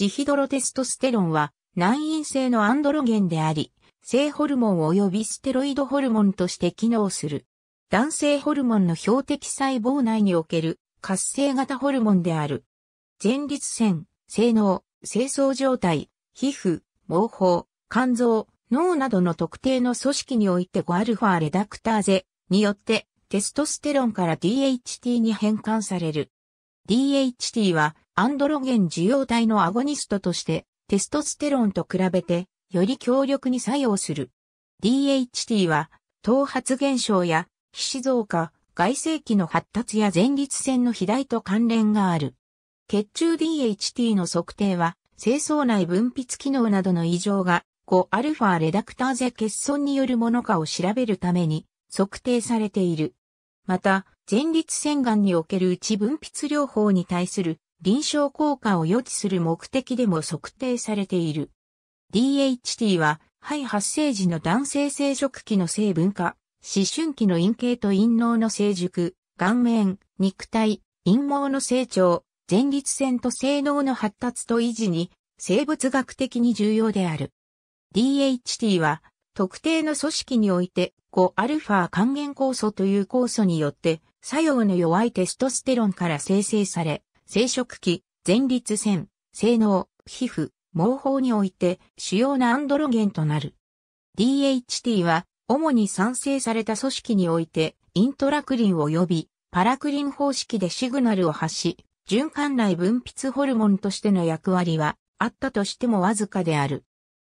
ジヒドロテストステロンは難陰性のアンドロゲンであり、性ホルモン及びステロイドホルモンとして機能する。男性ホルモンの標的細胞内における活性型ホルモンである。前立腺、性能、清掃状態、皮膚、毛包、肝臓、脳などの特定の組織において 5α レダクターゼによってテストステロンから DHT に変換される。DHT はアンドロゲン受容体のアゴニストとして、テストステロンと比べて、より強力に作用する。DHT は、頭髪減少や、皮脂増加、外性器の発達や前立腺の肥大と関連がある。血中 DHT の測定は、精巣内分泌機能などの異常が 5α レダクターゼ欠損によるものかを調べるために測定されている。また、前立腺がんにおける内分泌療法に対する臨床効果を予知する目的でも測定されている。DHT は、肺発生時の男性生殖器の成分化、思春期の陰茎と陰嚢の成熟、顔面、肉体、陰毛の成長、前立腺と性能の発達と維持に生物学的に重要である。DHT は特定の組織において 5α 還元酵素という酵素によって作用の弱いテストステロンから生成され、生殖器、前立腺、性能、皮膚、毛包において主要なアンドロゲンとなる。DHT は主に産生された組織においてイントラクリン及びパラクリン方式でシグナルを発し、循環内分泌ホルモンとしての役割はあったとしてもわずかである。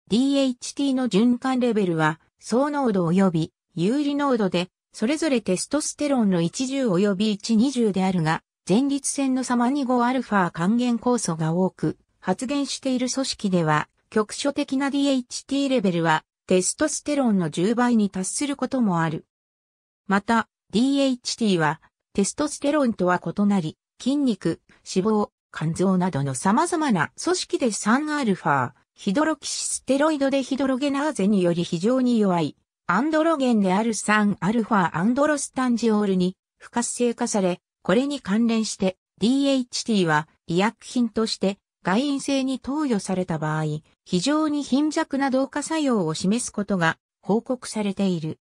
DHT の循環レベルは、総濃度及び有利濃度で、それぞれテストステロンの1 0及び120であるが、前立腺の様マ 5α 還元酵素が多く、発現している組織では、局所的な DHT レベルは、テストステロンの10倍に達することもある。また、DHT は、テストステロンとは異なり、筋肉、脂肪、肝臓などの様々な組織で 3α、ヒドロキシステロイドでヒドロゲナーゼにより非常に弱い、アンドロゲンである 3α アンドロスタンジオールに不活性化され、これに関連して DHT は医薬品として外因性に投与された場合、非常に貧弱な同化作用を示すことが報告されている。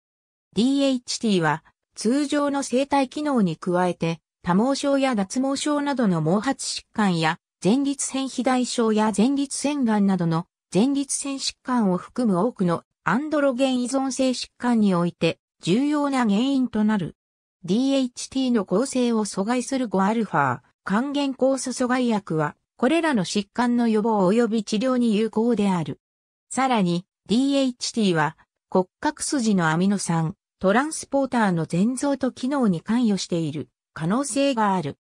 DHT は通常の生体機能に加えて多毛症や脱毛症などの毛髪疾患や前立腺肥大症や前立腺癌などの前立腺疾患を含む多くのアンドロゲン依存性疾患において重要な原因となる。DHT の構成を阻害する 5α、還元酵素阻害薬は、これらの疾患の予防及び治療に有効である。さらに、DHT は、骨格筋のアミノ酸、トランスポーターの全増と機能に関与している可能性がある。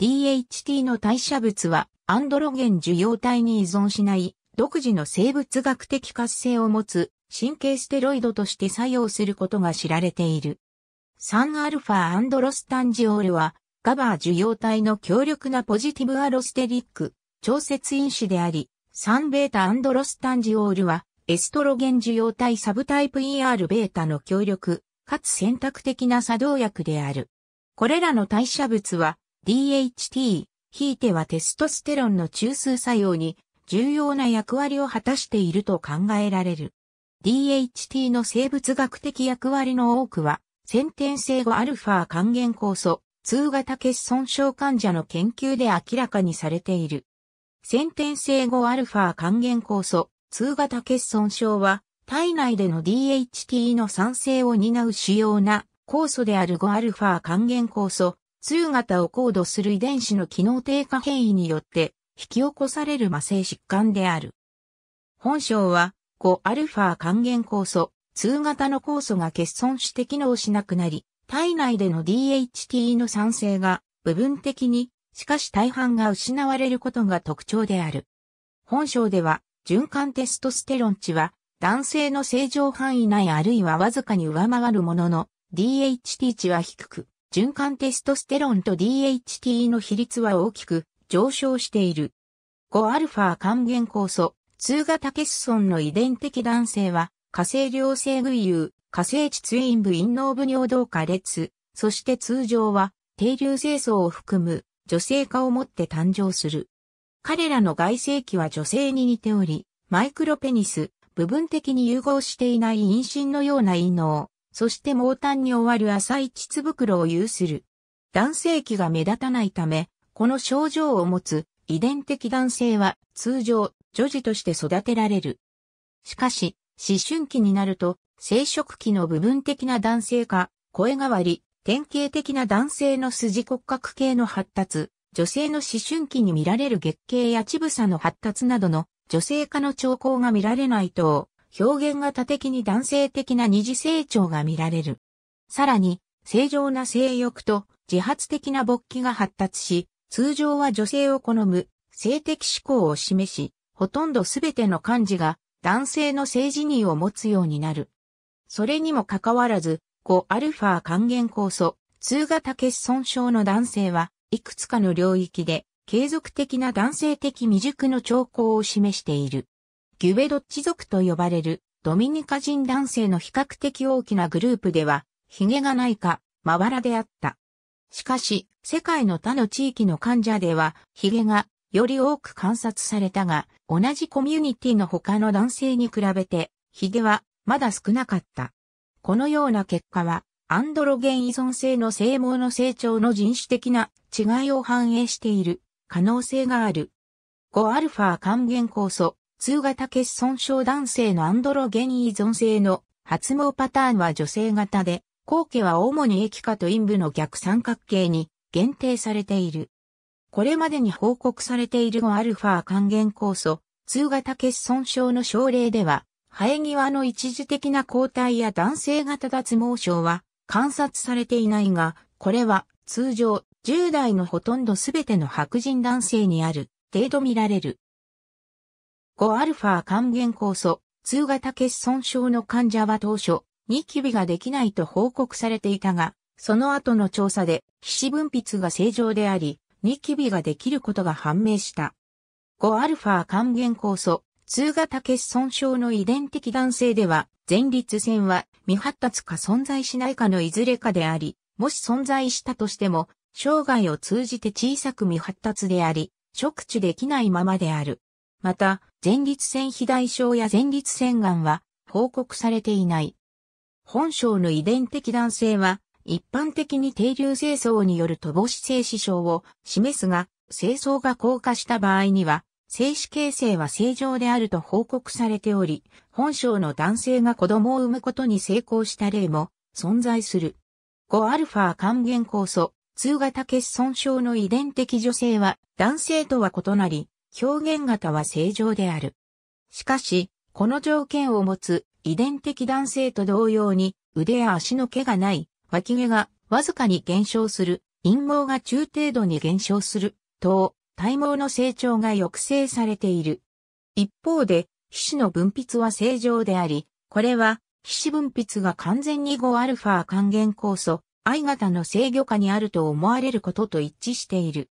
DHT の代謝物は、アンドロゲン受容体に依存しない独自の生物学的活性を持つ神経ステロイドとして作用することが知られている。3α& ロスタンジオールは、ガバー受容体の強力なポジティブアロステリック、調節因子であり、3β& ロスタンジオールは、エストロゲン受容体サブタイプ ERβ の強力、かつ選択的な作動薬である。これらの代謝物は、DHT、ひいてはテストステロンの中枢作用に重要な役割を果たしていると考えられる。DHT の生物学的役割の多くは、先天性後アルファ還元酵素、通型欠損症患者の研究で明らかにされている。先天性後アルファ還元酵素、通型欠損症は、体内での DHT の産生を担う主要な酵素である 5α 還元酵素、通型を高度する遺伝子の機能低下変異によって引き起こされる麻性疾患である。本症は 5α 還元酵素、通型の酵素が欠損して機能しなくなり、体内での DHT の酸性が部分的に、しかし大半が失われることが特徴である。本章では、循環テストステロン値は、男性の正常範囲内あるいはわずかに上回るものの、DHT 値は低く、循環テストステロンと DHT の比率は大きく上昇している。5α 還元酵素、通型欠損の遺伝的男性は、火星良性具有、火星地ツイン部陰脳部尿道下列、そして通常は、低流清層を含む女性化をもって誕生する。彼らの外性器は女性に似ており、マイクロペニス、部分的に融合していない陰唇のような陰脳、そして毛端に終わる浅い膣袋を有する。男性器が目立たないため、この症状を持つ遺伝的男性は通常女児として育てられる。しかし、思春期になると、生殖期の部分的な男性化、声変わり、典型的な男性の筋骨格系の発達、女性の思春期に見られる月経や乳房の発達などの女性化の兆候が見られないと、表現型的に男性的な二次成長が見られる。さらに、正常な性欲と自発的な勃起が発達し、通常は女性を好む性的思考を示し、ほとんどすべての漢字が男性の性自認を持つようになる。それにもかかわらず、5α 還元酵素、通型欠損症の男性は、いくつかの領域で、継続的な男性的未熟の兆候を示している。ギュベドッチ族と呼ばれる、ドミニカ人男性の比較的大きなグループでは、髭がないか、まばらであった。しかし、世界の他の地域の患者では、髭がより多く観察されたが、同じコミュニティの他の男性に比べて、ヒゲはまだ少なかった。このような結果は、アンドロゲン依存性の性毛の成長の人種的な違いを反映している可能性がある。5α 還元酵素、通型欠損症男性のアンドロゲン依存性の発毛パターンは女性型で、後期は主に液化と陰部の逆三角形に限定されている。これまでに報告されている 5α 還元酵素、通型欠損症の症例では、生え際の一時的な抗体や男性型脱毛症は観察されていないが、これは通常10代のほとんどすべての白人男性にある程度見られる。5α 還元酵素、通型欠損症の患者は当初、ニキビができないと報告されていたが、その後の調査で皮脂分泌が正常であり、ニキビができることが判明した。5α 還元酵素、通型欠損症の遺伝的男性では、前立腺は未発達か存在しないかのいずれかであり、もし存在したとしても、生涯を通じて小さく未発達であり、触知できないままである。また、前立腺肥大症や前立腺癌は報告されていない。本症の遺伝的男性は、一般的に定流清掃による乏し性止症を示すが、清掃が硬化した場合には、精子形成は正常であると報告されており、本省の男性が子供を産むことに成功した例も存在する。5α 還元酵素、通型欠損症の遺伝的女性は男性とは異なり、表現型は正常である。しかし、この条件を持つ遺伝的男性と同様に腕や足の毛がない脇毛がわずかに減少する、陰毛が中程度に減少する、等、体毛の成長が抑制されている。一方で、皮脂の分泌は正常であり、これは、皮脂分泌が完全に 5α 還元酵素、I 型の制御下にあると思われることと一致している。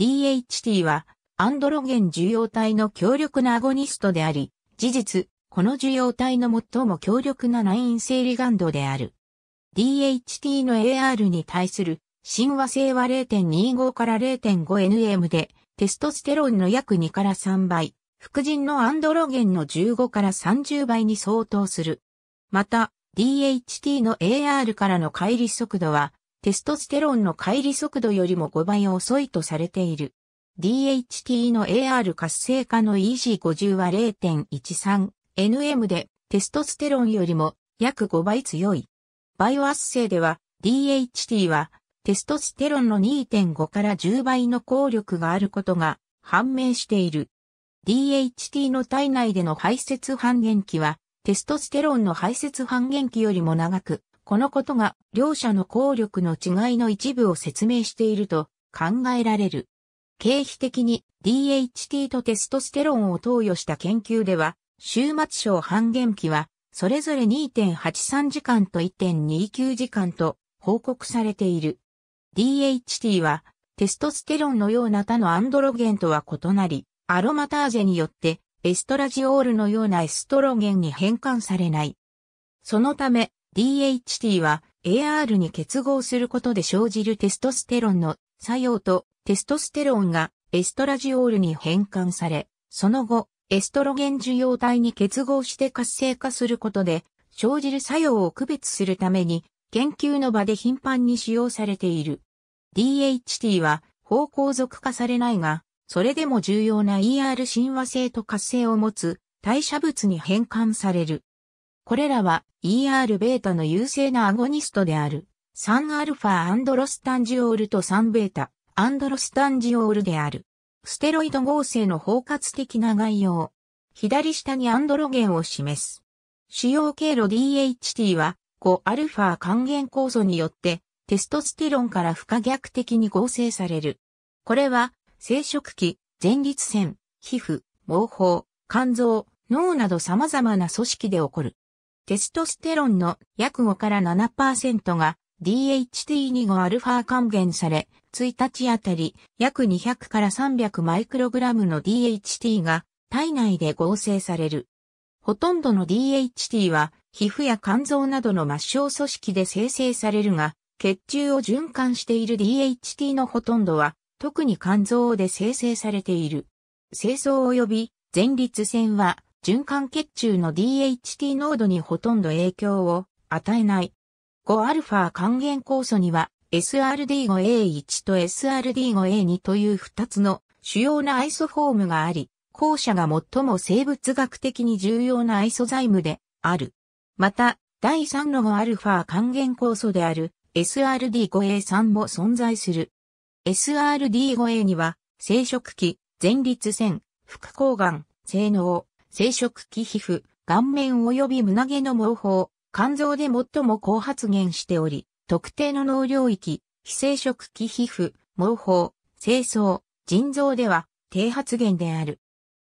DHT は、アンドロゲン受容体の強力なアゴニストであり、事実、この受容体の最も強力な内因性リガンドである。DHT の AR に対する親和性は0.25から 0.5nm で、テストステロンの約2から3倍、副腎のアンドロゲンの15から30倍に相当する。また、DHT の AR からの乖離速度は、テストステロンの乖離速度よりも5倍遅いとされている。DHT の AR 活性化の e g 5 0は 0.13nm でテストステロンよりも約5倍強い。バイオ圧イでは DHT はテストステロンの2.5から10倍の効力があることが判明している。DHT の体内での排泄半減期はテストステロンの排泄半減期よりも長く、このことが両者の効力の違いの一部を説明していると考えられる。経費的に DHT とテストステロンを投与した研究では、終末症半減期はそれぞれ2.83時間と1.29時間と報告されている。DHT はテストステロンのような他のアンドロゲンとは異なり、アロマターゼによってエストラジオールのようなエストロゲンに変換されない。そのため DHT は AR に結合することで生じるテストステロンの作用とテストステロンがエストラジオールに変換され、その後エストロゲン受容体に結合して活性化することで生じる作用を区別するために研究の場で頻繁に使用されている。DHT は方向属化されないが、それでも重要な ER 親和性と活性を持つ代謝物に変換される。これらは ER-β の優勢なアゴニストである 3α アンドロスタンジオールと 3β アンドロスタンジオールである。ステロイド合成の包括的な概要。左下にアンドロゲンを示す。主要経路 DHT は 5α 還元酵素によってテストステロンから不可逆的に合成される。これは生殖器、前立腺、皮膚、毛包、肝臓、脳など様々な組織で起こる。テストステロンの約5から7%が DHT25α 還元され、1日あたり約200から300マイクログラムの DHT が体内で合成される。ほとんどの DHT は皮膚や肝臓などの末梢組織で生成されるが、血中を循環している DHT のほとんどは特に肝臓で生成されている。清掃及び前立腺は循環血中の DHT 濃度にほとんど影響を与えない。5α 還元酵素には SRD5A1 と SRD5A2 という2つの主要なアイソフォームがあり、後者が最も生物学的に重要なアイソザイムである。また、第3の 5α 還元酵素である SRD5A3 も存在する。SRD5A には、生殖器、前立腺、副抗がん、性能、生殖器皮膚、顔面及び胸毛の毛包、肝臓で最も高発現しており、特定の脳領域、非生殖器皮膚、毛包、清掃、腎臓では低発現である。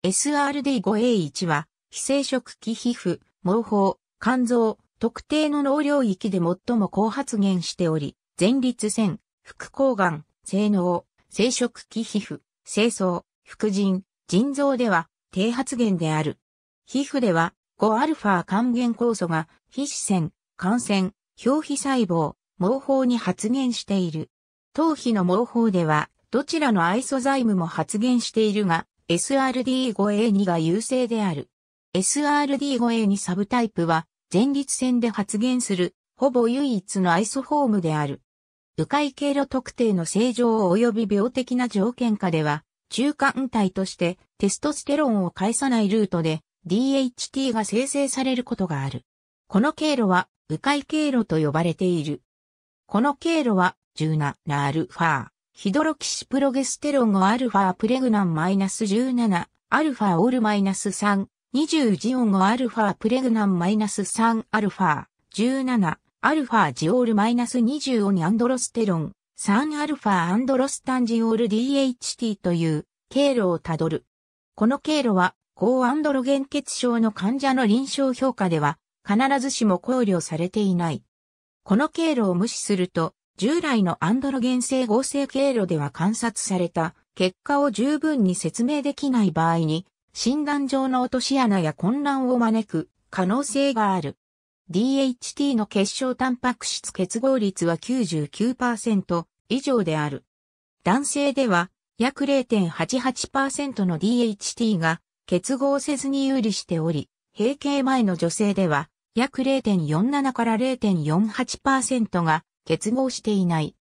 SRD5A1 は、非生殖器皮膚、毛包、肝臓、特定の脳領域で最も高発現しており、前立腺、副抗がん、性能、生殖器皮膚、清掃、副腎、腎臓では低発現である。皮膚では 5α 還元酵素が皮脂腺、感腺、表皮細胞、毛包に発現している。頭皮の毛包では、どちらのアイソザイムも発現しているが、SRD5A2 が優勢である。SRD5A2 サブタイプは、前立腺で発現する、ほぼ唯一のアイソフォームである。迂回経路特定の正常及び病的な条件下では、中間体としてテストステロンを介さないルートで DHT が生成されることがある。この経路は、迂回経路と呼ばれている。この経路は、17α、ヒドロキシプロゲステロンを α プレグナン -17、α オールマイナス -3、20ジオンを α プレグナン -3α、17、α ジオールマイナス -20 オニアンドロステロン、3α アンドロスタンジオール DHT という経路をたどる。この経路は高アンドロゲン血症の患者の臨床評価では必ずしも考慮されていない。この経路を無視すると、従来のアンドロゲン性合成経路では観察された結果を十分に説明できない場合に、診断上の落とし穴や混乱を招く可能性がある。DHT の結晶タンパク質結合率は99%以上である。男性では約0.88%の DHT が結合せずに有利しており、閉経前の女性では、約0.47から0.48%が結合していない。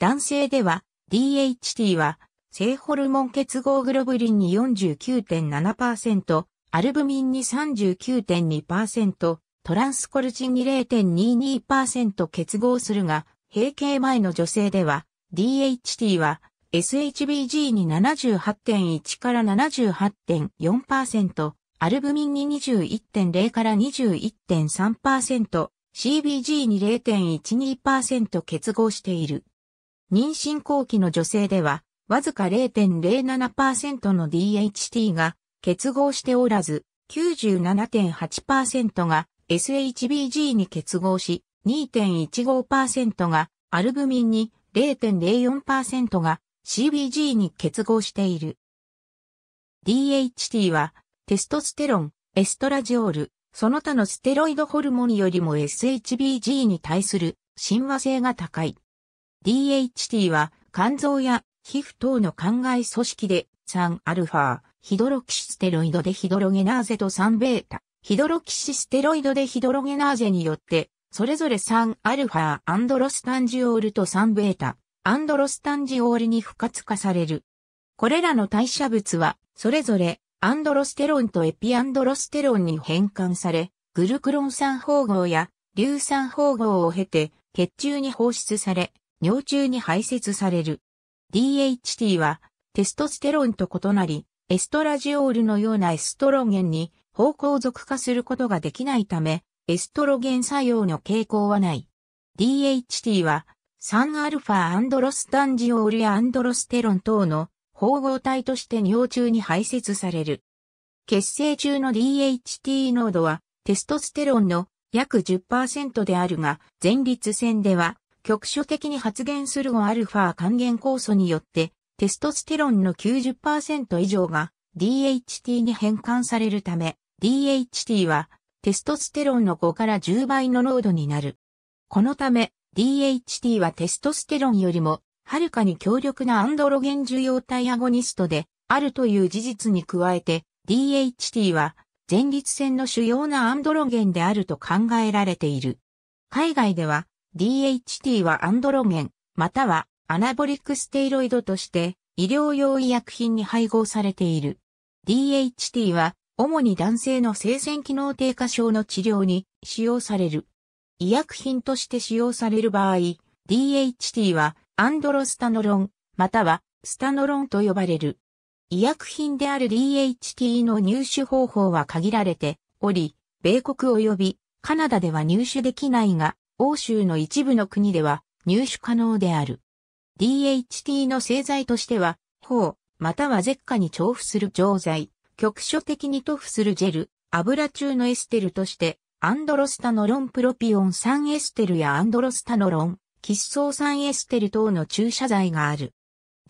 男性では、DHT は、性ホルモン結合グロブリンに49.7%、アルブミンに39.2%、トランスコルチンに0.22%結合するが、閉経前の女性では、DHT は SHBG に78.1から78.4%、アルブミンに21.0から21.3%、CBG に0.12%結合している。妊娠後期の女性では、わずか0.07%の DHT が結合しておらず、97.8%が SHBG に結合し、2.15%がアルブミンに0.04%が CBG に結合している。DHT は、テストステロン、エストラジオール、その他のステロイドホルモンよりも SHBG に対する親和性が高い。DHT は肝臓や皮膚等の肝外組織で 3α ヒドロキシステロイドでヒドロゲナーゼと 3β ヒドロキシステロイドでヒドロゲナーゼによってそれぞれ 3α アンドロスタンジオールと 3β アンドロスタンジオールに不活化される。これらの代謝物は、それぞれ、アンドロステロンとエピアンドロステロンに変換され、グルクロン酸包合や硫酸包合を経て、血中に放出され、尿中に排泄される。DHT は、テストステロンと異なり、エストラジオールのようなエストロゲンに方向属化することができないため、エストロゲン作用の傾向はない。DHT は 3α& ロスタンジオールやアンドロステロン等の包合体として尿中に排泄される。血清中の DHT 濃度はテストステロンの約10%であるが、前立腺では局所的に発現する 5α 還元酵素によってテストステロンの90%以上が DHT に変換されるため、DHT はテストステロンの5から10倍の濃度になる。このため、DHT はテストステロンよりも、はるかに強力なアンドロゲン受容体アゴニストで、あるという事実に加えて、DHT は、前立腺の主要なアンドロゲンであると考えられている。海外では、DHT はアンドロゲン、またはアナボリックステイロイドとして、医療用医薬品に配合されている。DHT は、主に男性の生鮮機能低下症の治療に使用される。医薬品として使用される場合、DHT はアンドロスタノロン、またはスタノロンと呼ばれる。医薬品である DHT の入手方法は限られており、米国及びカナダでは入手できないが、欧州の一部の国では入手可能である。DHT の製剤としては、頬、または舌下に重複する錠剤、局所的に塗布するジェル、油中のエステルとしてアンドロスタノロンプロピオン酸エステルやアンドロスタノロン、喫相酸エステル等の注射剤がある。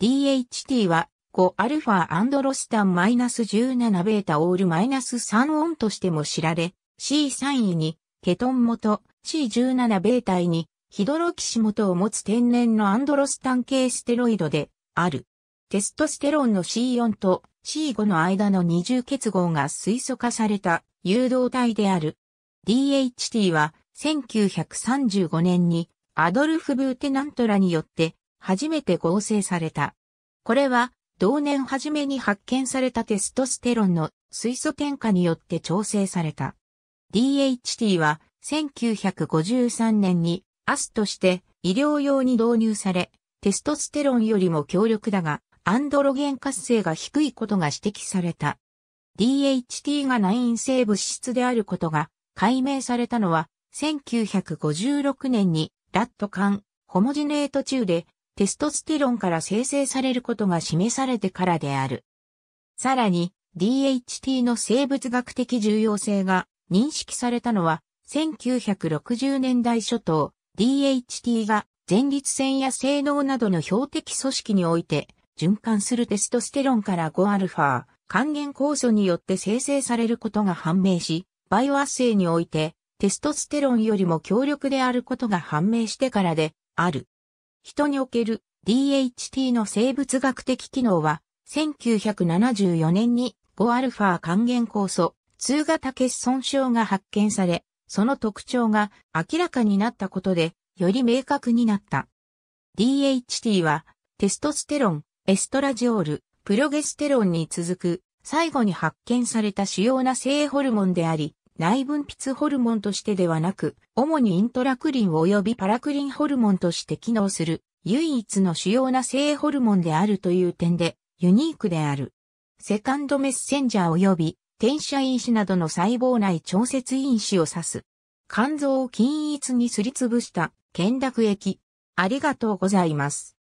DHT は 5α アンドロスタンマイナス -17 ベータオール -3 オンとしても知られ、C3 位にケトン元 C17 ベータ位にヒドロキシ元を持つ天然のアンドロスタン系ステロイドである。テストステロンの C4 と C5 の間の二重結合が水素化された誘導体である。DHT は1935年にアドルフ・ブーテナントらによって初めて合成された。これは同年初めに発見されたテストステロンの水素添加によって調整された。DHT は1953年にアスとして医療用に導入され、テストステロンよりも強力だが、アンドロゲン活性が低いことが指摘された。DHT が内因性物質であることが解明されたのは、1956年にラット缶、ホモジネート中で、テストステロンから生成されることが示されてからである。さらに、DHT の生物学的重要性が認識されたのは、1960年代初頭、DHT が前立腺や性能などの標的組織において、循環するテストステロンから 5α、還元酵素によって生成されることが判明し、バイオアッセイにおいて、テストステロンよりも強力であることが判明してからで、ある。人における DHT の生物学的機能は、1974年に 5α 還元酵素、通型欠損症が発見され、その特徴が明らかになったことで、より明確になった。DHT は、テストステロン、エストラジオール、プロゲステロンに続く、最後に発見された主要な性ホルモンであり、内分泌ホルモンとしてではなく、主にイントラクリン及びパラクリンホルモンとして機能する、唯一の主要な性ホルモンであるという点で、ユニークである。セカンドメッセンジャー及び、転写因子などの細胞内調節因子を指す。肝臓を均一にすりつぶした、懸濁液。ありがとうございます。